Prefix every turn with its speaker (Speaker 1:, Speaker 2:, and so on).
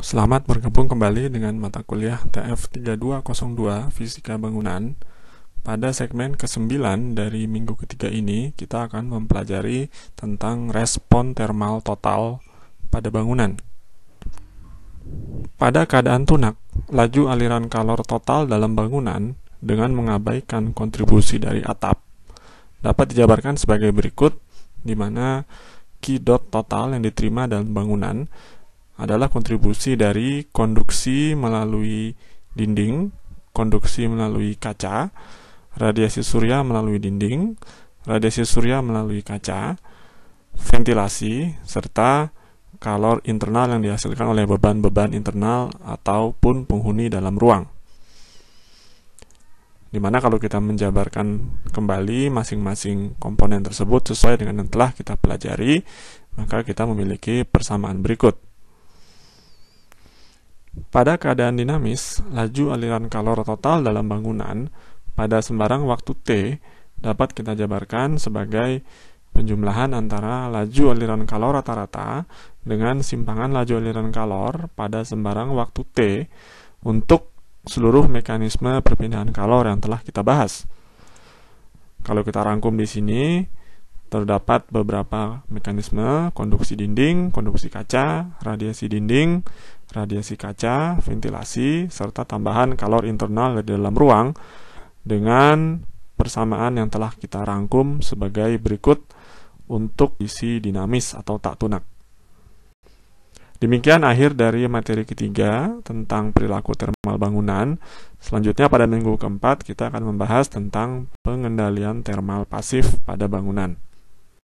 Speaker 1: Selamat bergabung kembali dengan mata kuliah TF3202 Fisika Bangunan. Pada segmen ke-9 dari minggu ketiga ini, kita akan mempelajari tentang respon termal total pada bangunan. Pada keadaan tunak, laju aliran kalor total dalam bangunan dengan mengabaikan kontribusi dari atap dapat dijabarkan sebagai berikut, di mana Q dot total yang diterima dalam bangunan adalah kontribusi dari konduksi melalui dinding, konduksi melalui kaca, radiasi surya melalui dinding, radiasi surya melalui kaca, ventilasi, serta kalor internal yang dihasilkan oleh beban-beban internal ataupun penghuni dalam ruang. Dimana kalau kita menjabarkan kembali masing-masing komponen tersebut sesuai dengan yang telah kita pelajari, maka kita memiliki persamaan berikut. Pada keadaan dinamis, laju aliran kalor total dalam bangunan pada sembarang waktu T dapat kita jabarkan sebagai penjumlahan antara laju aliran kalor rata-rata dengan simpangan laju aliran kalor pada sembarang waktu T untuk seluruh mekanisme perpindahan kalor yang telah kita bahas. Kalau kita rangkum di sini, terdapat beberapa mekanisme konduksi dinding, konduksi kaca, radiasi dinding, radiasi kaca, ventilasi, serta tambahan kalor internal di dalam ruang dengan persamaan yang telah kita rangkum sebagai berikut untuk isi dinamis atau tak tunak. Demikian akhir dari materi ketiga tentang perilaku termal bangunan. Selanjutnya pada minggu keempat kita akan membahas tentang pengendalian termal pasif pada bangunan.